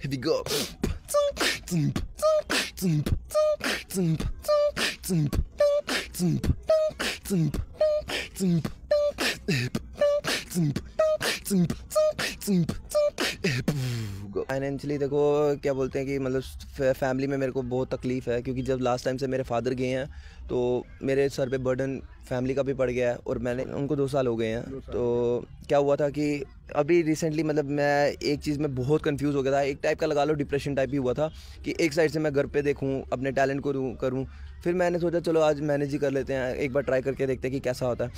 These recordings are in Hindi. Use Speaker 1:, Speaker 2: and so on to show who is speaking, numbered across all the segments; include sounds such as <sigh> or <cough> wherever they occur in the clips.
Speaker 1: Here we go. फाइनेंशियली देखो क्या बोलते हैं कि मतलब फैमिली में मेरे को बहुत तकलीफ़ है क्योंकि जब लास्ट टाइम से मेरे फादर गए हैं तो मेरे सर पे बर्डन फैमिली का भी पड़ गया है और मैंने उनको दो साल हो गए हैं तो क्या हुआ था कि अभी रिसेंटली मतलब मैं एक चीज़ में बहुत कंफ्यूज हो गया था एक टाइप का लगा लो डिप्रेशन टाइप ही हुआ था कि एक साइड से मैं घर पे देखूं अपने टैलेंट को करूं फिर मैंने सोचा चलो आज मैनेज ही कर लेते हैं एक बार ट्राई करके देखते हैं कि कैसा होता है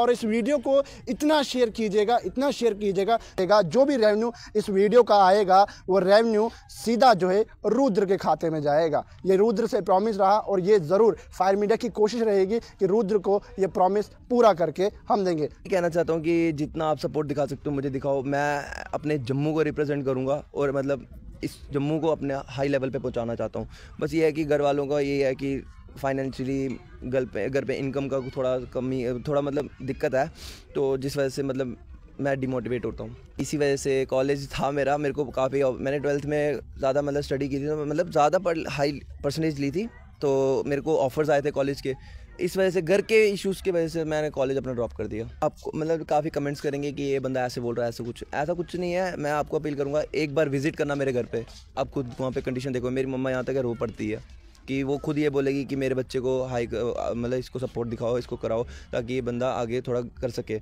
Speaker 1: और इस वीडियो को इतना शेयर कीजिएगा इतना शेयर
Speaker 2: कीजिएगा जो भी रेवेन्यू इस वीडियो का आएगा वो रेवेन्यू सीधा जो है रुद्र के खाते में जाएगा ये रुद्र से प्रॉमिस रहा और ये ज़रूर फायर मीडिया की कोशिश रहेगी कि रुद्र
Speaker 1: को ये प्रॉमिस पूरा करके हम देंगे कहना चाहता हूँ कि जितना आप सपोर्ट दिखा सकते हो मुझे दिखाओ मैं अपने जम्मू को रिप्रेजेंट करूँगा और मतलब इस जम्मू को अपने हाई लेवल पे पहुंचाना चाहता हूँ बस ये है कि घर वालों का ये है कि फाइनेंशियली घर पे घर पे इनकम का थोड़ा कमी थोड़ा मतलब दिक्कत है तो जिस वजह से मतलब मैं डिमोटिवेट होता हूँ इसी वजह से कॉलेज था मेरा मेरे को काफ़ी मैंने ट्वेल्थ में ज़्यादा मतलब स्टडी की थी तो मतलब ज़्यादा हाई परसेंटेज ली थी तो मेरे को ऑफर्स आए थे कॉलेज के इस वजह से घर के इश्यूज़ की वजह से मैंने कॉलेज अपना ड्रॉप कर दिया आपको मतलब काफ़ी कमेंट्स करेंगे कि ये बंदा ऐसे बोल रहा है ऐसा कुछ ऐसा कुछ नहीं है मैं आपको अपील करूँगा एक बार विजिट करना मेरे घर पे आप खुद वहाँ पे कंडीशन देखो मेरी मम्मा यहाँ तक रो पड़ती है कि वो खुद ये बोलेगी कि मेरे बच्चे को हाई मतलब इसको सपोर्ट दिखाओ इसको कराओ ताकि ये बंदा आगे थोड़ा कर सके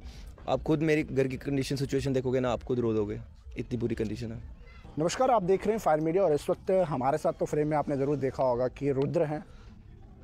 Speaker 1: आप खुद मेरी घर की कंडीशन सिचुएशन देखोगे ना आप खुद रो दोगे इतनी बुरी कंडीशन है
Speaker 2: नमस्कार आप देख रहे हैं फायर मीडिया और इस वक्त हमारे साथ तो फ्रेम में आपने ज़रूर देखा होगा कि रुद्र हैं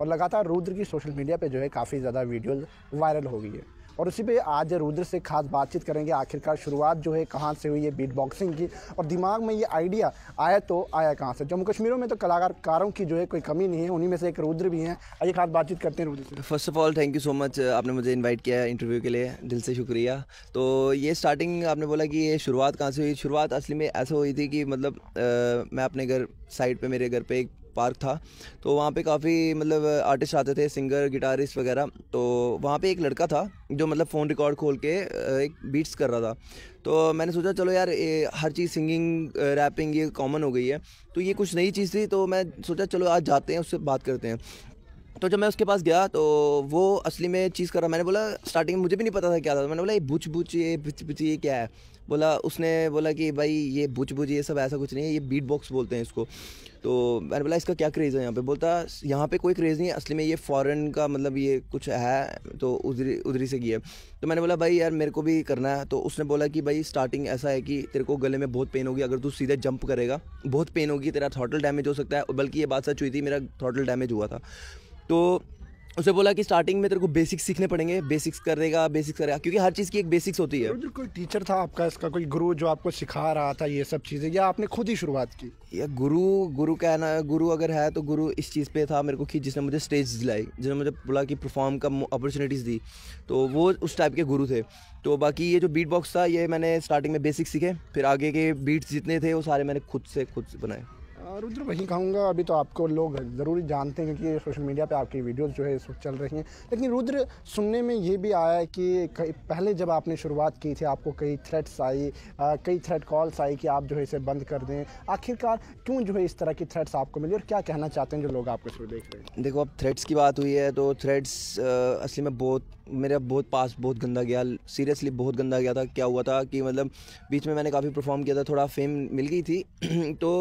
Speaker 2: और लगातार रुद्र की सोशल मीडिया पे जो है काफ़ी ज़्यादा वीडियोज़ वायरल हो गई है और उसी पे आज रुद्र से खास बातचीत करेंगे आखिरकार शुरुआत जो है कहाँ से हुई है बीट बॉक्सिंग की और दिमाग में ये आइडिया आया तो आया कहाँ से जम्मू कश्मीरों में तो कलाकारों की जो है कोई कमी नहीं है उन्हीं में से एक रुद्र भी हैं आइए खास बातचीत करते हैं रुद्र से
Speaker 1: first of all thank you so much आपने मुझे इन्वाइट किया इंटरव्यू के लिए दिल से शुक्रिया तो ये स्टार्टिंग आपने बोला कि ये शुरुआत कहाँ से हुई शुरुआत असली में ऐसा हुई थी कि मतलब आ, uh, मैं अपने घर साइड पर मेरे घर पर एक पार्क था तो वहाँ पे काफ़ी मतलब आर्टिस्ट आते थे सिंगर गिटारिस्ट वगैरह तो वहाँ पे एक लड़का था जो मतलब फ़ोन रिकॉर्ड खोल के एक बीट्स कर रहा था तो मैंने सोचा चलो यार हर चीज़ सिंगिंग रैपिंग ये कॉमन हो गई है तो ये कुछ नई चीज़ थी तो मैं सोचा चलो आज जाते हैं उससे बात करते हैं तो जब मैं उसके पास गया तो वो असली में चीज़ कर रहा मैंने बोला स्टार्टिंग में मुझे भी नहीं पता था क्या था तो मैंने बोला ये बुच बुच ये बिच बिच ये क्या है बोला उसने बोला कि भाई ये बुझ बुझ ये सब ऐसा कुछ नहीं है ये बीट बॉक्स बोलते हैं इसको तो मैंने बोला इसका क्या क्रेज़ है यहाँ पे बोलता यहाँ पे कोई क्रेज़ नहीं है असली में ये फॉरेन का मतलब ये कुछ है तो उधरी उधरी से किया तो मैंने बोला भाई यार मेरे को भी करना है तो उसने बोला कि भाई स्टार्टिंग ऐसा है कि तेरे को गले में बहुत पेन होगी अगर तू सीधे जंप करेगा बहुत पेन होगी तेरा थॉटल डैमेज हो सकता है बल्कि ये बात सच हुई थी मेरा थॉटल डैमेज हुआ था तो उसे बोला कि स्टार्टिंग में तेरे को बेसिक्स सीखने पड़ेंगे बेसिक्स करेगा बेसिक्स करेगा क्योंकि हर चीज़ की एक बेसिक्स होती है तो कोई टीचर था आपका इसका कोई गुरु जो आपको सिखा रहा था ये सब चीज़ें या आपने खुद ही शुरुआत की या गुरु गुरु कहना गुरु अगर है तो गुरु इस चीज़ पे था मेरे को कि जिसने मुझे स्टेज दिलाई जिसने मुझे बोला कि परफॉर्म का अपॉर्चुनिटीज़ दी तो वो उस टाइप के गुरु थे तो बाकी ये जो बीट बॉक्स था ये मैंने स्टार्टिंग में बेसिक्स सीखे फिर आगे के बीट्स जितने थे वो सारे मैंने खुद से खुद बनाए
Speaker 2: रुद्र वही कहूँगा अभी तो आपको लोग ज़रूरी जानते हैं क्योंकि सोशल मीडिया पे आपकी वीडियोस जो है इस वक्त चल रही हैं लेकिन रुद्र सुनने में ये भी आया है कि पहले जब आपने शुरुआत की थी आपको कई थ्रेट्स आई कई थ्रेट कॉल्स आई कि आप जो है इसे बंद कर दें आखिरकार क्यों जो है इस तरह की थ्रेट्स आपको मिली और क्या कहना चाहते हैं जो लोग आपको शुरू देख रहे
Speaker 1: हैं देखो अब थ्रेट्स की बात हुई है तो थ्रेट्स असली में बहुत मेरा बहुत पास बहुत गंदा गया सीरियसली बहुत गंदा गया था क्या हुआ था कि मतलब बीच में मैंने काफ़ी परफॉर्म किया था थोड़ा फेम मिल गई थी <clears throat> तो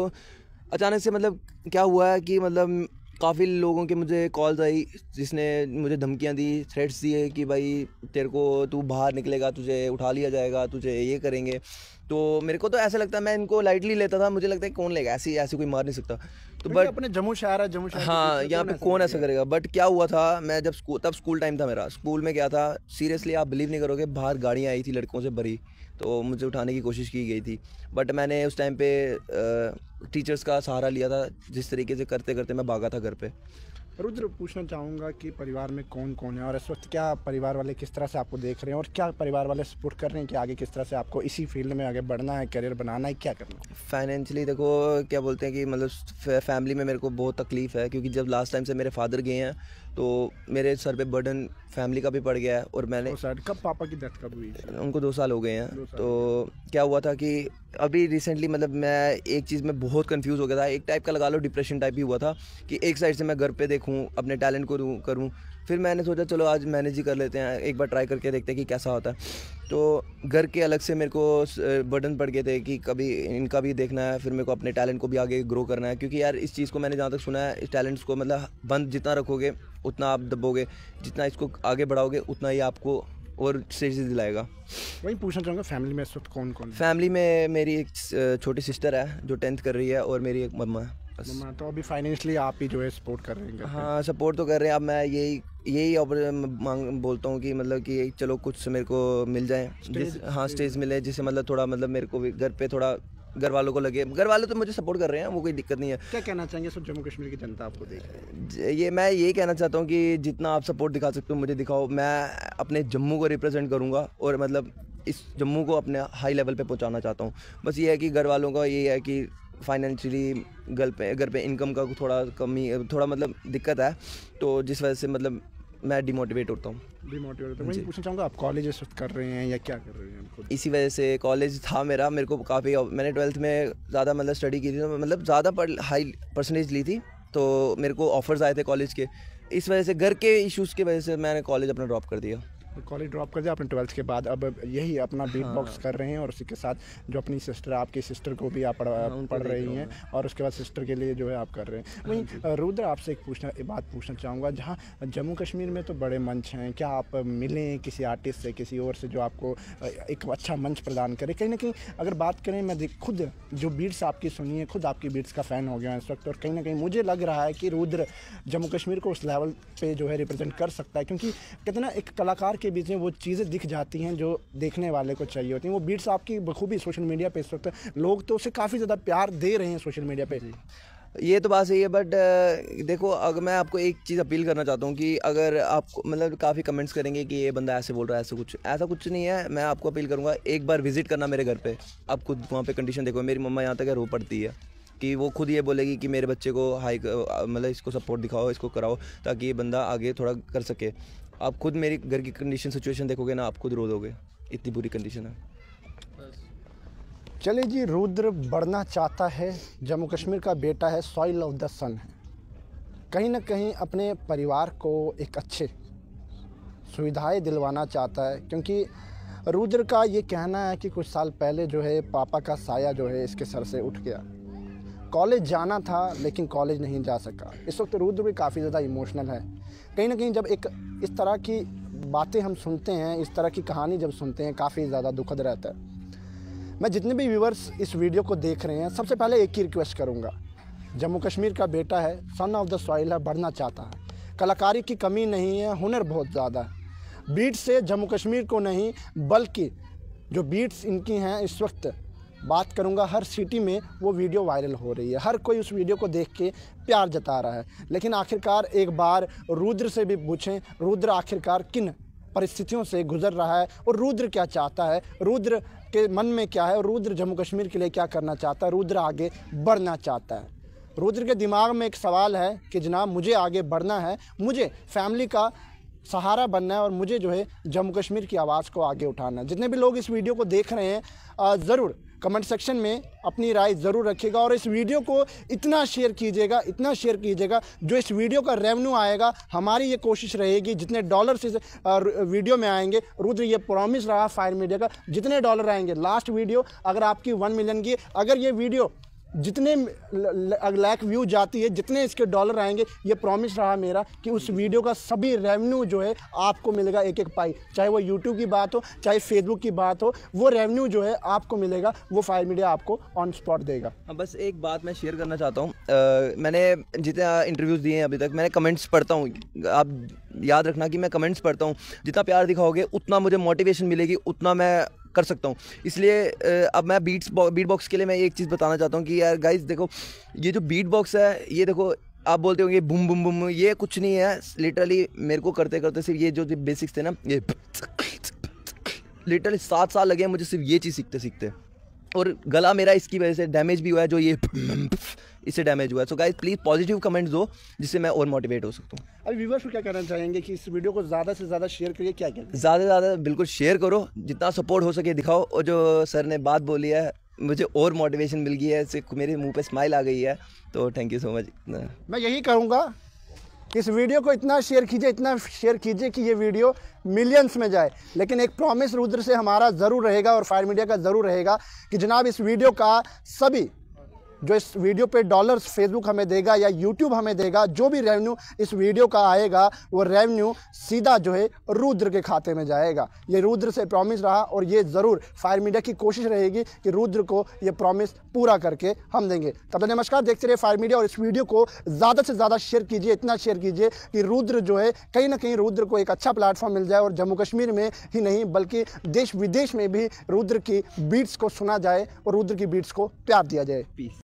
Speaker 1: अचानक से मतलब क्या हुआ है कि मतलब काफ़ी लोगों के मुझे कॉल्स आई जिसने मुझे धमकियाँ दी थ्रेट्स दिए कि भाई तेरे को तू बाहर निकलेगा तुझे उठा लिया जाएगा तुझे ये करेंगे तो मेरे को तो ऐसा लगता है मैं इनको लाइटली लेता था मुझे लगता है कौन लेगा ऐसी ऐसी कोई मार नहीं सकता तो बट अपने जम्मू शहर है जम्मू शहर हाँ यहाँ तो पे कौन ऐसा करेगा बट क्या हुआ था मैं जब स्कूल तब स्कूल टाइम था मेरा स्कूल में क्या था सीरियसली आप बिलीव नहीं करोगे बाहर गाड़ियाँ आई थी लड़कों से भरी तो मुझे उठाने की कोशिश की गई थी बट मैंने उस टाइम पे टीचर्स का सहारा लिया था जिस तरीके से करते करते मैं भागा था घर पे
Speaker 2: रुद्र पूछना चाहूँगा कि परिवार में कौन कौन है और इस वक्त क्या परिवार वाले किस तरह से आपको देख रहे हैं और क्या परिवार वाले सपोर्ट कर रहे हैं कि आगे किस तरह से आपको इसी फील्ड में
Speaker 1: आगे बढ़ना है करियर बनाना है क्या करना है फाइनेंशियली देखो क्या बोलते हैं कि मतलब फैमिली में मेरे को बहुत तकलीफ़ है क्योंकि जब लास्ट टाइम से मेरे फादर गए हैं तो मेरे सर पे बर्डन फैमिली का भी पड़ गया है और मैंने
Speaker 2: कब पापा की डेथ कब हुई
Speaker 1: उनको दो साल हो गए हैं तो क्या हुआ था कि अभी रिसेंटली मतलब मैं एक चीज़ में बहुत कंफ्यूज हो गया था एक टाइप का लगा लो डिप्रेशन टाइप ही हुआ था कि एक साइड से मैं घर पे देखूँ अपने टैलेंट को करूँ फिर मैंने सोचा चलो आज मैनेज ही कर लेते हैं एक बार ट्राई करके देखते हैं कि कैसा होता है तो घर के अलग से मेरे को बर्डन पड़ गए थे कि कभी इनका भी देखना है फिर मेरे को अपने टैलेंट को भी आगे ग्रो करना है क्योंकि यार इस चीज़ को मैंने जहाँ तक सुना है इस टैलेंट्स को मतलब बंद जितना रखोगे उतना आप दबोगे जितना इसको आगे बढ़ाओगे उतना ही आपको और स्टेज दिलाएगा
Speaker 2: वही पूछना चाहूँगा फैमिली में इस वक्त कौन कौन
Speaker 1: फैमिली में मेरी एक छोटी सिस्टर है जो टेंथ कर रही है और मेरी एक मम्मा है बस तो अभी फाइनेंशली आप ही जो है सपोर्ट कर रहे हैं हाँ सपोर्ट तो कर रहे हैं अब मैं यही यही मांग बोलता हूँ कि मतलब कि चलो कुछ मेरे को मिल जाए जिस हाँ स्टेज मिले जिससे मतलब थोड़ा मतलब मेरे को भी घर पे थोड़ा घर वालों को लगे घर वाले तो मुझे सपोर्ट कर रहे हैं वो कोई दिक्कत नहीं है क्या कहना चाहेंगे सब जम्मू कश्मीर की जनता आपको देख ये मैं ये कहना चाहता हूँ कि जितना आप सपोर्ट दिखा सकते हो मुझे दिखाओ मैं अपने जम्मू को रिप्रेजेंट करूँगा और मतलब इस जम्मू को अपने हाई लेवल पर पहुँचाना चाहता हूँ बस ये है कि घर वालों का ये है कि फाइनेंशियली घर पे घर पे इनकम का थोड़ा कमी थोड़ा मतलब दिक्कत है तो जिस वजह से मतलब मैं डिमोटिवेट होता हूँ
Speaker 2: आप कॉलेज कर रहे हैं या क्या कर रहे हैं
Speaker 1: इसी वजह से कॉलेज था मेरा मेरे को काफ़ी मैंने ट्वेल्थ में ज़्यादा मतलब स्टडी की थी तो मतलब ज़्यादा हाई परसेंटेज ली थी तो मेरे को ऑफर्स आए थे कॉलेज के इस वजह से घर के इश्यूज़ की वजह से मैंने कॉलेज अपना ड्रॉप कर दिया
Speaker 2: कॉलेज ड्रॉप कर दिया अपने ट्वेल्थ के बाद अब यही अपना बीट बॉक्स हाँ। कर रहे हैं और उसी के साथ जो अपनी सिस्टर आपकी सिस्टर को भी आप पढ़, हाँ, रही हैं और उसके बाद सिस्टर के लिए जो है आप कर रहे हैं हाँ वहीं रुद्र आपसे एक पूछना बात पूछना चाहूँगा जहाँ जम्मू कश्मीर में तो बड़े मंच हैं क्या आप मिलें किसी आर्टिस्ट से किसी और से जो आपको एक अच्छा मंच प्रदान करे कहीं ना कहीं अगर बात करें मैं खुद जो बीट्स आपकी सुनी है खुद आपकी बीट्स का फ़ैन हो गया इस वक्त और कहीं ना कहीं मुझे लग रहा है कि रुद्र जम्मू कश्मीर को उस लेवल पे जो है रिप्रेजेंट कर सकता है क्योंकि कितना एक कलाकार के बीच में वो चीज़ें दिख जाती हैं जो देखने वाले को चाहिए होती हैं वो बीट्स आपकी बखूबी
Speaker 1: सोशल मीडिया पर इस वक्त लोग तो उसे काफ़ी ज़्यादा प्यार दे रहे हैं सोशल मीडिया पर ये तो बात सही है बट देखो अगर मैं आपको एक चीज़ अपील करना चाहता हूँ कि अगर आप मतलब काफ़ी कमेंट्स करेंगे कि ये बंदा ऐसे बोल रहा है ऐसे कुछ ऐसा कुछ नहीं है मैं आपको अपील करूँगा एक बार विज़िट करना मेरे घर पे आप खुद वहाँ पे कंडीशन देखो मेरी मम्मा यहाँ तक रो पड़ती है कि वो खुद ये बोलेगी कि मेरे बच्चे को हाई मतलब इसको सपोर्ट दिखाओ इसको कराओ ताकि ये बंदा आगे थोड़ा कर सके आप खुद मेरी घर की कंडीशन सिचुएशन देखोगे ना आप खुद रो दोगे इतनी बुरी कंडीशन है
Speaker 2: चले जी रुद्र बढ़ना चाहता है जम्मू कश्मीर का बेटा है सॉइल ऑफ द सन है कहीं ना कहीं अपने परिवार को एक अच्छे सुविधाएं दिलवाना चाहता है क्योंकि रुद्र का ये कहना है कि कुछ साल पहले जो है पापा का साया जो है इसके सर से उठ गया कॉलेज जाना था लेकिन कॉलेज नहीं जा सका इस वक्त रुद्र भी काफ़ी ज़्यादा इमोशनल है कहीं ना कहीं जब एक इस तरह की बातें हम सुनते हैं इस तरह की कहानी जब सुनते हैं काफ़ी ज़्यादा दुखद रहता है मैं जितने भी व्यूवर्स इस वीडियो को देख रहे हैं सबसे पहले एक ही रिक्वेस्ट करूँगा जम्मू कश्मीर का बेटा है सन ऑफ द सॉइल है बढ़ना चाहता है कलाकारी की कमी नहीं है हुनर बहुत ज़्यादा है बीट से जम्मू कश्मीर को नहीं बल्कि जो बीट्स इनकी हैं इस वक्त बात करूँगा हर सिटी में वो वीडियो वायरल हो रही है हर कोई उस वीडियो को देख के प्यार जता रहा है लेकिन आखिरकार एक बार रुद्र से भी पूछें रुद्र आखिरकार किन परिस्थितियों से गुजर रहा है और रुद्र क्या चाहता है रुद्र के मन में क्या है और रुद्र जम्मू कश्मीर के लिए क्या करना चाहता है रुद्र आगे बढ़ना चाहता है रुद्र के दिमाग में एक सवाल है कि जनाब मुझे आगे बढ़ना है मुझे फैमिली का सहारा बनना है और मुझे जो है जम्मू कश्मीर की आवाज़ को आगे उठाना है जितने भी लोग इस वीडियो को देख रहे हैं ज़रूर कमेंट सेक्शन में अपनी राय ज़रूर रखिएगा और इस वीडियो को इतना शेयर कीजिएगा इतना शेयर कीजिएगा जो इस वीडियो का रेवेन्यू आएगा हमारी ये कोशिश रहेगी जितने डॉलर से वीडियो में आएंगे रुद्र ये प्रॉमिस रहा फायर मीडिया का जितने डॉलर आएंगे लास्ट वीडियो अगर आपकी वन मिलियन की अगर ये वीडियो जितने लैक व्यू जाती है जितने इसके डॉलर आएंगे ये प्रॉमिस रहा मेरा कि उस वीडियो का सभी रेवेन्यू जो है आपको मिलेगा एक एक पाई चाहे वो यूट्यूब की बात हो चाहे फेसबुक की बात हो वो रेवेन्यू जो है आपको मिलेगा वो फायर मीडिया आपको ऑन स्पॉट देगा
Speaker 1: हाँ, बस एक बात मैं शेयर करना चाहता हूँ मैंने जितना इंटरव्यूज़ दिए हैं अभी तक मैंने कमेंट्स पढ़ता हूँ आप याद रखना कि मैं कमेंट्स पढ़ता हूँ जितना प्यार दिखाओगे उतना मुझे मोटिवेशन मिलेगी उतना मैं कर सकता हूँ इसलिए अब मैं बीट्स बीट बॉक्स के लिए मैं एक चीज़ बताना चाहता हूँ कि यार गाइज देखो ये जो बीट बॉक्स है ये देखो आप बोलते होंगे बुम बुम बुम ये कुछ नहीं है लिटरली मेरे को करते करते सिर्फ ये जो बेसिक्स थे ना ये लिटरली <laughs> सात साल लगे मुझे सिर्फ ये चीज़ सीखते सीखते और गला मेरा इसकी वजह से डैमेज भी हुआ है जो ये <laughs> इससे डैमेज हुआ है so guys please positive comments दो जिससे मैं और मोटिवेट हो सकता हूँ
Speaker 2: अभी व्यूवर्स को क्या कहना चाहेंगे कि इस वीडियो को ज़्यादा से ज़्यादा शेयर करिए क्या क्या
Speaker 1: ज़्यादा से ज़्यादा बिल्कुल शेयर करो जितना सपोर्ट हो सके दिखाओ और जो सर ने बात बोली है मुझे और मोटिवेशन मिल गई है इससे मेरे मुंह पर स्माइल आ गई है तो थैंक यू सो मच मैं
Speaker 2: यही कहूँगा इस वीडियो को इतना शेयर कीजिए इतना शेयर कीजिए कि ये वीडियो मिलियंस में जाए लेकिन एक प्रॉमिस रुद्र से हमारा ज़रूर रहेगा और फायर मीडिया का ज़रूर रहेगा कि जनाब इस वीडियो का सभी जो इस वीडियो पे डॉलर्स फेसबुक हमें देगा या यूट्यूब हमें देगा जो भी रेवेन्यू इस वीडियो का आएगा वो रेवेन्यू सीधा जो है रुद्र के खाते में जाएगा ये रुद्र से प्रॉमिस रहा और ये ज़रूर फायर मीडिया की कोशिश रहेगी कि रुद्र को ये प्रॉमिस पूरा करके हम देंगे तब नमस्कार देखते रहिए फायर मीडिया और इस वीडियो को ज़्यादा से ज़्यादा शेयर कीजिए इतना शेयर कीजिए कि रुद्र जो है कहीं ना कहीं रुद्र को एक अच्छा प्लेटफॉर्म मिल जाए और जम्मू कश्मीर में ही नहीं बल्कि देश विदेश में भी रुद्र की बीट्स को सुना जाए और रुद्र की बीट्स को प्यार दिया जाए